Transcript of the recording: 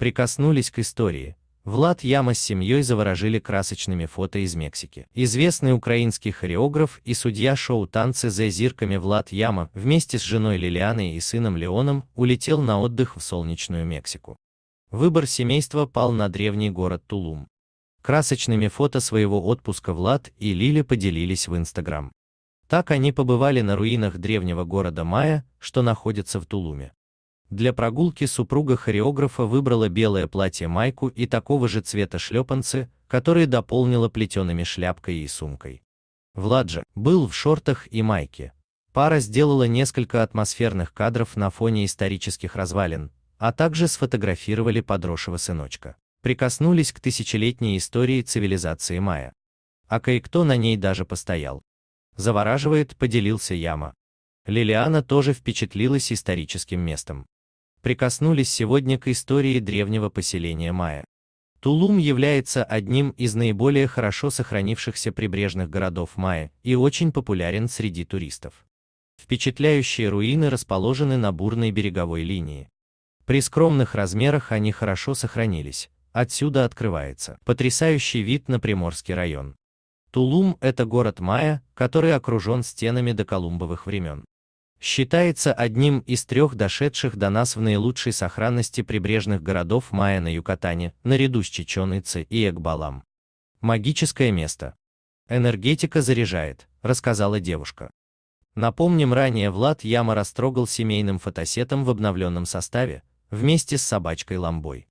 прикоснулись к истории. Влад Яма с семьей заворожили красочными фото из Мексики. Известный украинский хореограф и судья шоу «Танцы за зирками» Влад Яма вместе с женой Лилианой и сыном Леоном улетел на отдых в солнечную Мексику. Выбор семейства пал на древний город Тулум. Красочными фото своего отпуска Влад и Лили поделились в Инстаграм. Так они побывали на руинах древнего города Майя, что находится в Тулуме. Для прогулки супруга хореографа выбрала белое платье-майку и такого же цвета шлепанцы, которые дополнила плетеными шляпкой и сумкой. Влад же был в шортах и майке. Пара сделала несколько атмосферных кадров на фоне исторических развалин, а также сфотографировали подросшего сыночка. Прикоснулись к тысячелетней истории цивилизации майя. А кое-кто на ней даже постоял. Завораживает, поделился Яма. Лилиана тоже впечатлилась историческим местом прикоснулись сегодня к истории древнего поселения майя. Тулум является одним из наиболее хорошо сохранившихся прибрежных городов Майя и очень популярен среди туристов. Впечатляющие руины расположены на бурной береговой линии. При скромных размерах они хорошо сохранились, отсюда открывается потрясающий вид на Приморский район. Тулум – это город Майя, который окружен стенами до колумбовых времен считается одним из трех дошедших до нас в наилучшей сохранности прибрежных городов Майя на Юкатане, наряду с Чеченыцы и Экбалам. Магическое место. Энергетика заряжает, рассказала девушка. Напомним, ранее Влад Яма растрогал семейным фотосетом в обновленном составе, вместе с собачкой Ламбой.